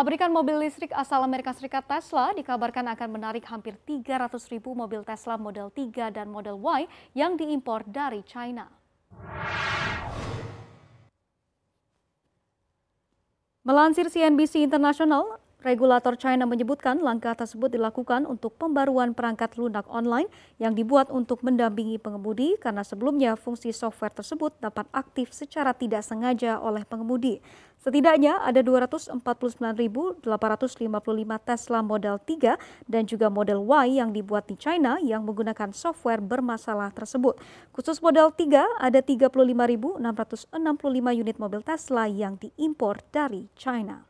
Pabrikan mobil listrik asal Amerika Serikat Tesla dikabarkan akan menarik hampir 300 ribu mobil Tesla Model 3 dan Model Y yang diimpor dari China. Melansir CNBC International, Regulator China menyebutkan langkah tersebut dilakukan untuk pembaruan perangkat lunak online yang dibuat untuk mendampingi pengemudi karena sebelumnya fungsi software tersebut dapat aktif secara tidak sengaja oleh pengemudi. Setidaknya ada 249.855 Tesla Model 3 dan juga Model Y yang dibuat di China yang menggunakan software bermasalah tersebut. Khusus Model 3 ada 35.665 unit mobil Tesla yang diimpor dari China.